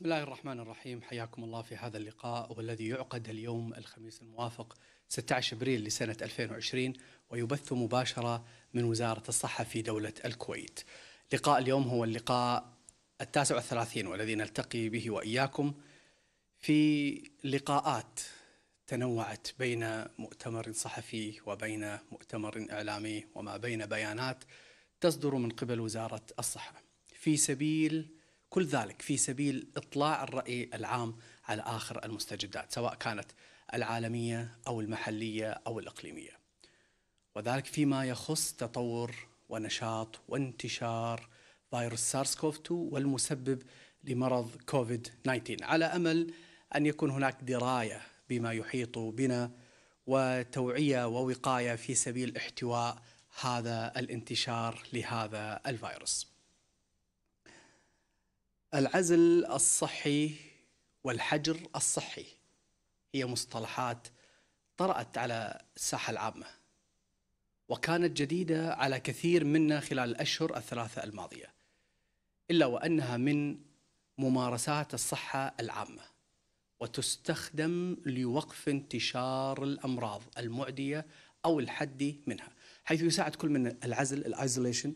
بسم الله الرحمن الرحيم حياكم الله في هذا اللقاء والذي يعقد اليوم الخميس الموافق 16 ابريل لسنه 2020 ويبث مباشره من وزاره الصحه في دوله الكويت. لقاء اليوم هو اللقاء التاسع والثلاثين والذي نلتقي به واياكم في لقاءات تنوعت بين مؤتمر صحفي وبين مؤتمر اعلامي وما بين بيانات تصدر من قبل وزاره الصحه في سبيل كل ذلك في سبيل إطلاع الرأي العام على آخر المستجدات سواء كانت العالمية أو المحلية أو الإقليمية وذلك فيما يخص تطور ونشاط وانتشار فيروس سارس كوف 2 والمسبب لمرض كوفيد 19 على امل ان يكون هناك درايه بما يحيط بنا وتوعيه ووقايه في سبيل احتواء هذا الانتشار لهذا الفيروس. العزل الصحي والحجر الصحي هي مصطلحات طرأت على الساحة العامة وكانت جديدة على كثير منا خلال الأشهر الثلاثة الماضية إلا وأنها من ممارسات الصحة العامة وتستخدم لوقف انتشار الأمراض المعدية أو الحد منها حيث يساعد كل من العزل الايزوليشن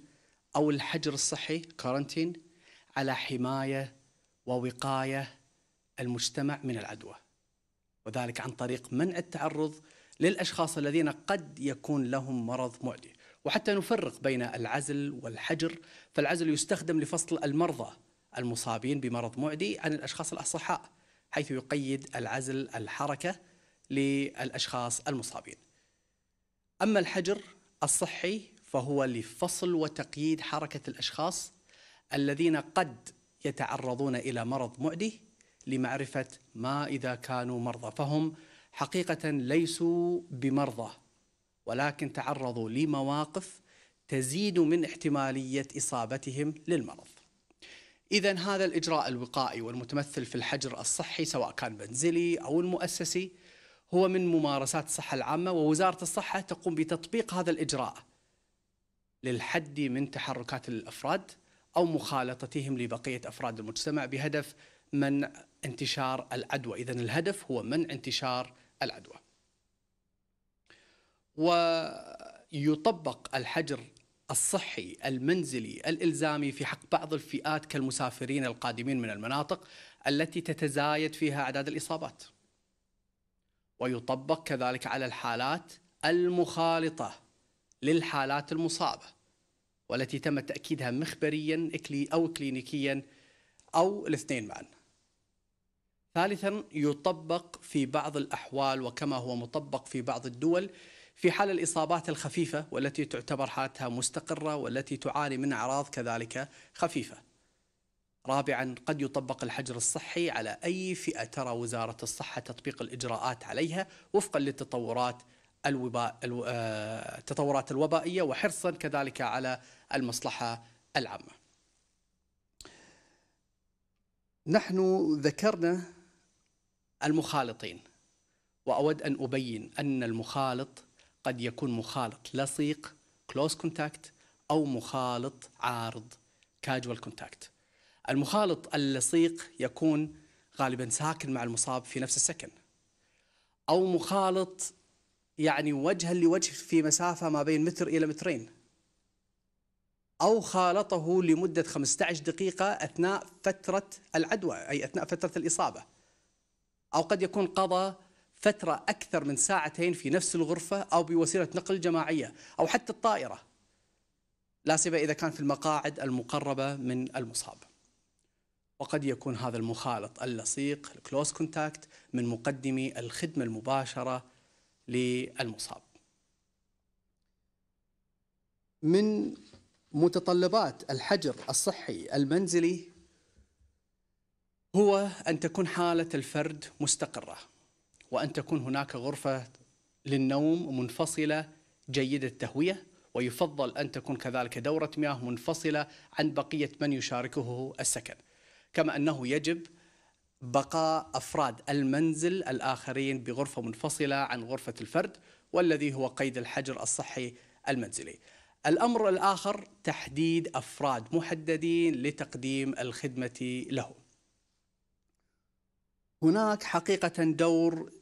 أو الحجر الصحي كارنتين على حمايه ووقايه المجتمع من العدوى وذلك عن طريق منع التعرض للاشخاص الذين قد يكون لهم مرض معدي وحتى نفرق بين العزل والحجر فالعزل يستخدم لفصل المرضى المصابين بمرض معدي عن الاشخاص الاصحاء حيث يقيد العزل الحركه للاشخاص المصابين اما الحجر الصحي فهو لفصل وتقييد حركه الاشخاص الذين قد يتعرضون إلى مرض معدي لمعرفة ما إذا كانوا مرضى فهم حقيقة ليسوا بمرضى ولكن تعرضوا لمواقف تزيد من احتمالية إصابتهم للمرض إذا هذا الإجراء الوقائي والمتمثل في الحجر الصحي سواء كان منزلي أو المؤسسي هو من ممارسات الصحة العامة ووزارة الصحة تقوم بتطبيق هذا الإجراء للحد من تحركات الأفراد أو مخالطتهم لبقية أفراد المجتمع بهدف منع انتشار العدوى إذا الهدف هو منع انتشار العدوى ويطبق الحجر الصحي المنزلي الالزامي في حق بعض الفئات كالمسافرين القادمين من المناطق التي تتزايد فيها اعداد الاصابات. ويطبق كذلك على الحالات المخالطه للحالات المصابه. والتي تم تأكيدها مخبريا أو كلينيكيا أو الاثنين معا ثالثا يطبق في بعض الأحوال وكما هو مطبق في بعض الدول في حال الإصابات الخفيفة والتي تعتبر حالتها مستقرة والتي تعاني من أعراض كذلك خفيفة رابعا قد يطبق الحجر الصحي على أي فئة ترى وزارة الصحة تطبيق الإجراءات عليها وفقا للتطورات الوباء التطورات آه، الوبائية وحرصا كذلك على المصلحة العامة نحن ذكرنا المخالطين وأود أن أبين أن المخالط قد يكون مخالط لصيق كلوز كونتاكت أو مخالط عارض كاجوال كونتاكت. المخالط اللصيق يكون غالبا ساكن مع المصاب في نفس السكن أو مخالط يعني وجها لوجه في مسافة ما بين متر إلى مترين أو خالطه لمدة 15 دقيقة أثناء فترة العدوى أي أثناء فترة الإصابة أو قد يكون قضى فترة أكثر من ساعتين في نفس الغرفة أو بوسيلة نقل جماعية أو حتى الطائرة لا سيما إذا كان في المقاعد المقربة من المصاب وقد يكون هذا المخالط اللصيق الكلوز كونتاكت من مقدمي الخدمة المباشرة للمصاب من متطلبات الحجر الصحي المنزلي هو ان تكون حاله الفرد مستقره وان تكون هناك غرفه للنوم منفصله جيده التهويه ويفضل ان تكون كذلك دوره مياه منفصله عن بقيه من يشاركه السكن كما انه يجب بقاء أفراد المنزل الآخرين بغرفة منفصلة عن غرفة الفرد والذي هو قيد الحجر الصحي المنزلي الأمر الآخر تحديد أفراد محددين لتقديم الخدمة له هناك حقيقة دور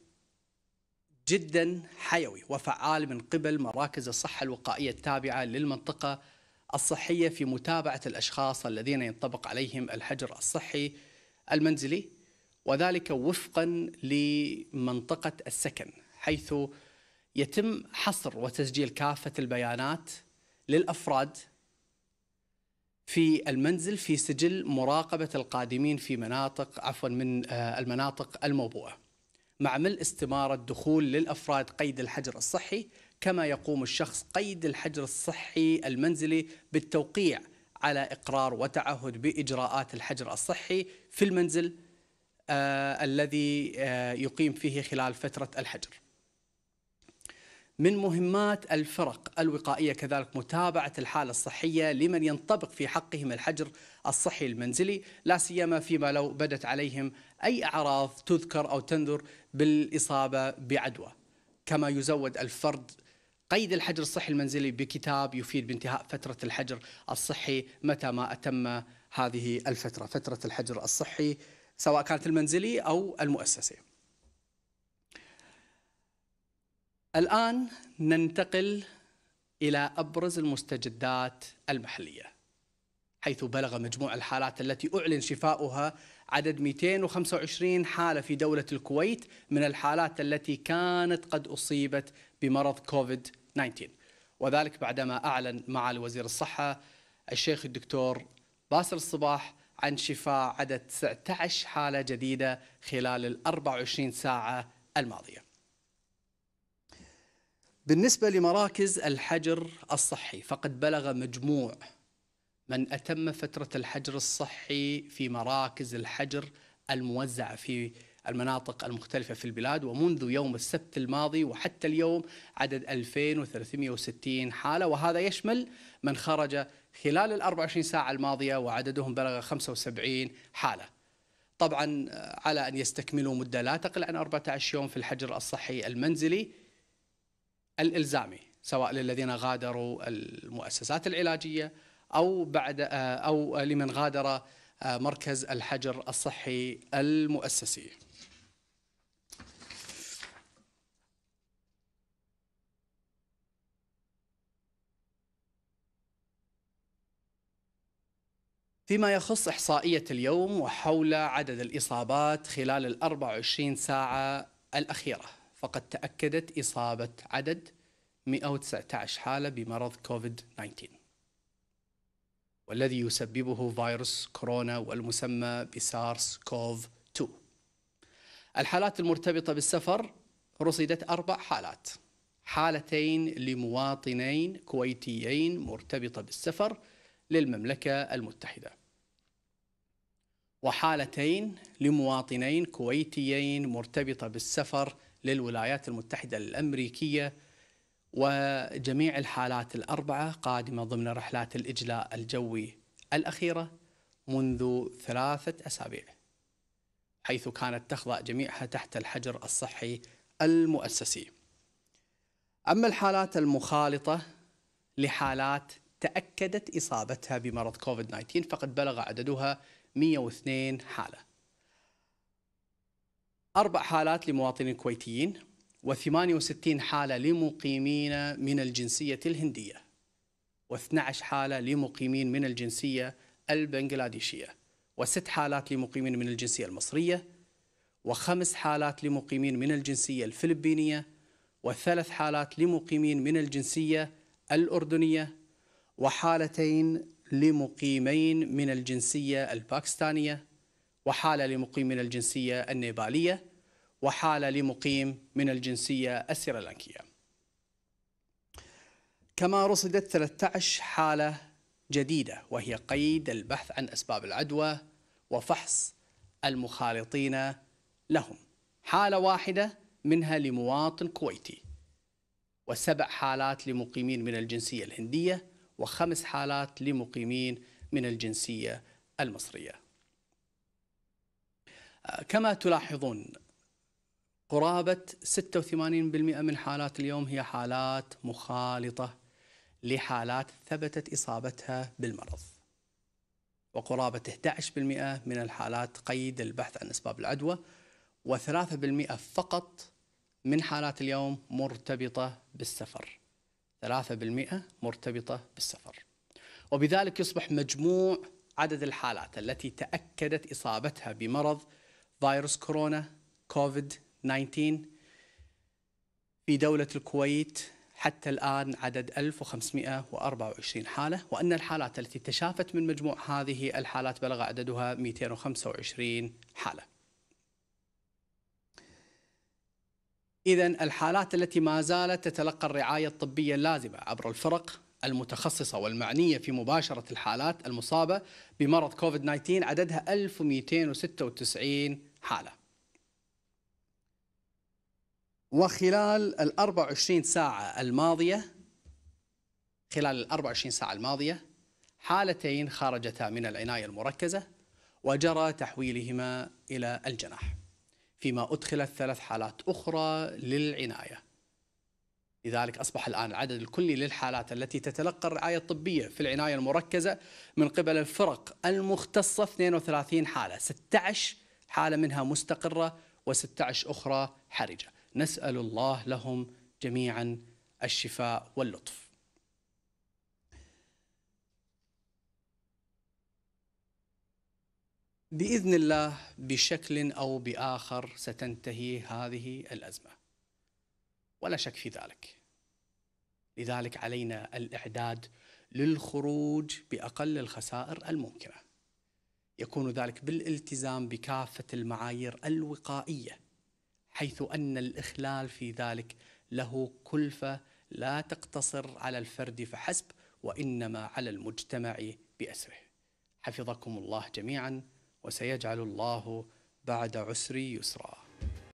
جدا حيوي وفعال من قبل مراكز الصحة الوقائية التابعة للمنطقة الصحية في متابعة الأشخاص الذين ينطبق عليهم الحجر الصحي المنزلي وذلك وفقا لمنطقة السكن حيث يتم حصر وتسجيل كافة البيانات للأفراد في المنزل في سجل مراقبة القادمين في مناطق عفوا من آه، المناطق الموبوءة مع ملء استمارة دخول للأفراد قيد الحجر الصحي كما يقوم الشخص قيد الحجر الصحي المنزلي بالتوقيع على إقرار وتعهد بإجراءات الحجر الصحي في المنزل آه، الذي آه، يقيم فيه خلال فترة الحجر من مهمات الفرق الوقائية كذلك متابعة الحالة الصحية لمن ينطبق في حقهم الحجر الصحي المنزلي لا سيما فيما لو بدت عليهم أي أعراض تذكر أو تنذر بالإصابة بعدوى كما يزود الفرد قيد الحجر الصحي المنزلي بكتاب يفيد بانتهاء فترة الحجر الصحي متى ما أتم هذه الفترة فترة الحجر الصحي سواء كانت المنزلي أو المؤسسي الآن ننتقل إلى أبرز المستجدات المحلية حيث بلغ مجموع الحالات التي أعلن شفاؤها عدد 225 حالة في دولة الكويت من الحالات التي كانت قد أصيبت بمرض كوفيد-19 وذلك بعدما أعلن معالي وزير الصحة الشيخ الدكتور باسل الصباح عن شفاء عدد 19 حالة جديدة خلال ال 24 ساعة الماضية بالنسبة لمراكز الحجر الصحي فقد بلغ مجموع من أتم فترة الحجر الصحي في مراكز الحجر الموزعة في المناطق المختلفة في البلاد ومنذ يوم السبت الماضي وحتى اليوم عدد 2360 حالة وهذا يشمل من خرج خلال ال 24 ساعة الماضية وعددهم بلغ 75 حالة طبعا آه، على أن يستكملوا مدة لا تقل عن 14 يوم في الحجر الصحي المنزلي الإلزامي سواء للذين غادروا المؤسسات العلاجية أو بعد آه، أو لمن غادر آه، مركز الحجر الصحي المؤسسي فيما يخص إحصائية اليوم وحول عدد الإصابات خلال ال 24 ساعة الأخيرة فقد تأكدت إصابة عدد 119 حالة بمرض كوفيد 19 والذي يسببه فيروس كورونا والمسمى بسارس كوف 2 الحالات المرتبطة بالسفر رصدت أربع حالات حالتين لمواطنين كويتيين مرتبطة بالسفر للمملكة المتحدة وحالتين لمواطنين كويتيين مرتبطة بالسفر للولايات المتحدة الأمريكية وجميع الحالات الأربعة قادمة ضمن رحلات الإجلاء الجوي الأخيرة منذ ثلاثة أسابيع حيث كانت تخضع جميعها تحت الحجر الصحي المؤسسي أما الحالات المخالطة لحالات تأكدت إصابتها بمرض كوفيد-19 فقد بلغ عددها 102 حالة أربع حالات لمواطنين كويتيين و68 حالة لمقيمين من الجنسية الهندية و12 حالة لمقيمين من الجنسية البنغلاديشية وست حالات لمقيمين من الجنسية المصرية وخمس حالات لمقيمين من الجنسية الفلبينية وثلاث حالات لمقيمين من الجنسية الأردنية وحالتين لمقيمين من الجنسية الباكستانية وحالة لمقيم من الجنسية النيبالية وحالة لمقيم من الجنسية السريلانكية كما رصدت 13 حالة جديدة وهي قيد البحث عن أسباب العدوى وفحص المخالطين لهم حالة واحدة منها لمواطن كويتي وسبع حالات لمقيمين من الجنسية الهندية وخمس حالات لمقيمين من الجنسية المصرية آه، كما تلاحظون قرابة 86% من حالات اليوم هي حالات مخالطة لحالات ثبتت إصابتها بالمرض وقرابة 11% من الحالات قيد البحث عن أسباب العدوى و3% فقط من حالات اليوم مرتبطة بالسفر 3% مرتبطة بالسفر وبذلك يصبح مجموع عدد الحالات التي تأكدت إصابتها بمرض فيروس كورونا كوفيد 19 في دولة الكويت حتى الآن عدد 1524 حالة وأن الحالات التي تشافت من مجموع هذه الحالات بلغ عددها 225 حالة إذا الحالات التي ما زالت تتلقى الرعاية الطبية اللازمة عبر الفرق المتخصصة والمعنية في مباشرة الحالات المصابة بمرض كوفيد 19 عددها 1296 حالة وخلال ال 24 ساعة الماضية خلال ال 24 ساعة الماضية حالتين خرجتا من العناية المركزة وجرى تحويلهما إلى الجناح فيما أدخلت ثلاث حالات أخرى للعناية لذلك أصبح الآن العدد الكلي للحالات التي تتلقى الرعاية الطبية في العناية المركزة من قبل الفرق المختصة 32 حالة 16 حالة منها مستقرة و16 أخرى حرجة نسأل الله لهم جميعا الشفاء واللطف باذن الله بشكل او باخر ستنتهي هذه الازمه ولا شك في ذلك لذلك علينا الاعداد للخروج باقل الخسائر الممكنه يكون ذلك بالالتزام بكافه المعايير الوقائيه حيث ان الاخلال في ذلك له كلفه لا تقتصر على الفرد فحسب وانما على المجتمع باسره حفظكم الله جميعا وسيجعل الله بعد عسر يسرا